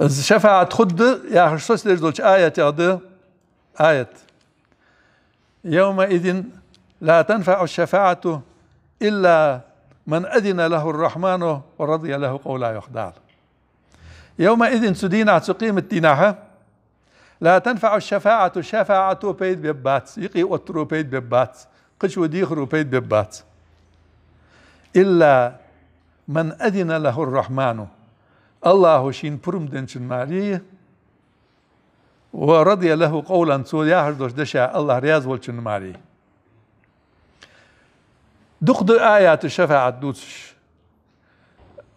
الشفاعة تخد يا حسوس ليش آية يا دي آية يومئذ لا تنفع الشفاعة إلا من أذن له الرحمن ورضي له قولا يخدع يومئذ سدينا تقيم التناحة لا تنفع الشفاعة الشفاعة بيت ببات يقي أترو بيت ببات قش وديخرو بيت ببات إلا من أذن له الرحمن ورضي له قولا يخدال Allahu shin prumdençnari wa radiya lahu qawlan so ya hardosh dasha Allah riyaz volçnmari Duqdu ayatı şefaat dutsch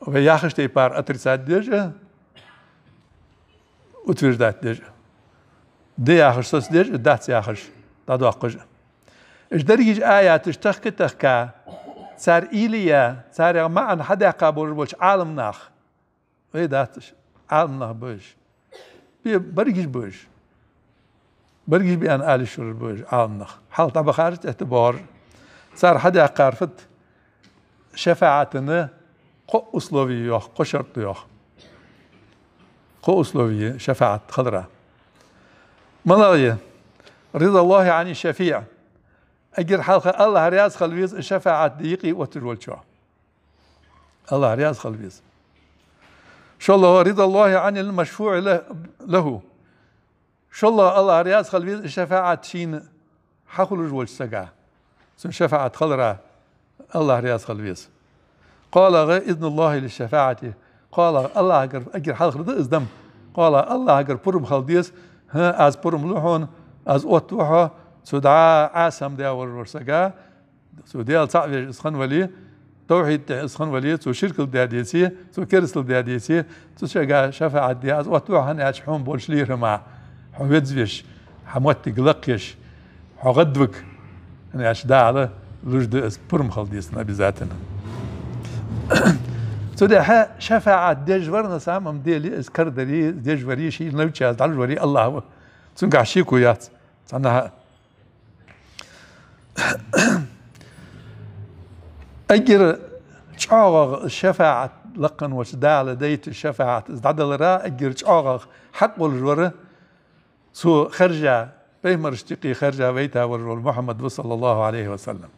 ve yakıştığı par отрицать даже, утверждать даже. Де яхыш сос даже, дать яхыш, таду аққыжы. Ждергіж аят іштақ кітаққа, цар илия, цар яғмаан хадақа болыр болш, алым нақ. Ve vedatas, Allah bağış. Bir bargiz bağış. Bargiz bir an Ali şurur bağış, Allah. Hal tabi hariç etibar. Sar hadi akarfet şefaatini ko uslovi yok, ko şartlı yok. Ko uslovi şefaat, kadra. Malayı, rizallahi ani şefi'a. Eğer halka Allah riyaz kalbiyiz şefaat diyiqi ve tülvel Allah riyaz kalbiyiz. شاء الله هو رضا الله عن المشفوع له إن شاء الله الله رياض خلبي شفاعة شين حخلج والسجع سن شفاعة خلرة الله رياض خلبي قال إذن الله للشفاعة قال الله أجر أجر حلق رضا إذن قال الله أجر برم خل خلديس ها أز برم لحون أز أوت وحا سدعا عاسم دي أول ورسجع سوديال صعب يسخن وليه توحيد اسخن وليت سو شرك الداديسية سو كرس الداديسية سو شجع شفاعة دياز وتوع هن حوم بولش ليه مع حويت زيش حموت قلقيش حغدوك هن عش دا على لجد اس برم خلديسنا بذاتنا تو ده ها شفاعة ديج ورنا سام ديلي اس كردري ديج وري شيء نوتش الله هو سنقع شيكو يات سنها أجر تشعغغ الشفاعة لقن وشدع لديت الشفاعة ازدعد لرا أجر تشعغغ حق والجورة سو خرجة بيمر اشتقي خرجة بيتها والمحمد صلى الله عليه وسلم